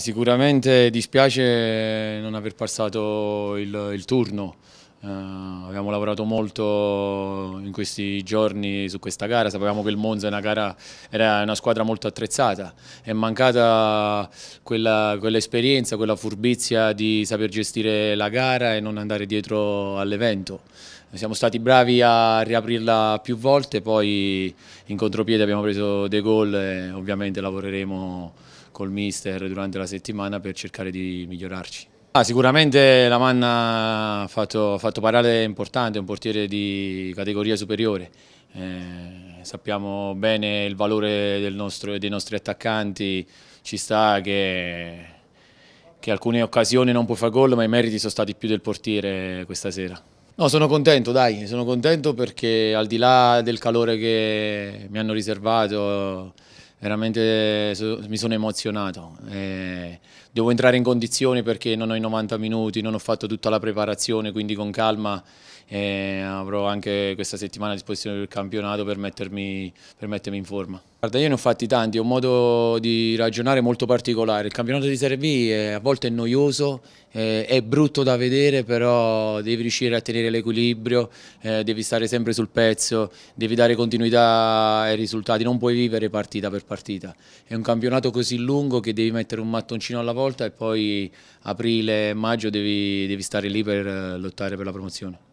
Sicuramente dispiace eh, non aver passato il, il turno, eh, abbiamo lavorato molto in questi giorni su questa gara, sapevamo che il Monza una gara, era una squadra molto attrezzata, è mancata quell'esperienza, quella, quella furbizia di saper gestire la gara e non andare dietro all'evento. Siamo stati bravi a riaprirla più volte, poi in contropiede abbiamo preso dei gol e ovviamente lavoreremo col mister durante la settimana per cercare di migliorarci. Ah, sicuramente la Manna ha fatto, fatto parare importante, è un portiere di categoria superiore. Eh, sappiamo bene il valore nostro, dei nostri attaccanti, ci sta che, che alcune occasioni non può fare gol, ma i meriti sono stati più del portiere questa sera. No, sono contento, dai, sono contento perché al di là del calore che mi hanno riservato veramente mi sono emozionato. Eh, devo entrare in condizioni perché non ho i 90 minuti, non ho fatto tutta la preparazione, quindi con calma eh, avrò anche questa settimana a disposizione del campionato per mettermi, per mettermi in forma. Guarda, io ne ho fatti tanti, ho un modo di ragionare molto particolare. Il campionato di Serie B è, a volte è noioso, eh, è brutto da vedere, però devi riuscire a tenere l'equilibrio, eh, devi stare sempre sul pezzo, devi dare continuità ai risultati, non puoi vivere partita per partita. È un campionato così lungo che devi mettere un mattoncino alla volta e poi aprile, maggio devi, devi stare lì per eh, lottare per la promozione.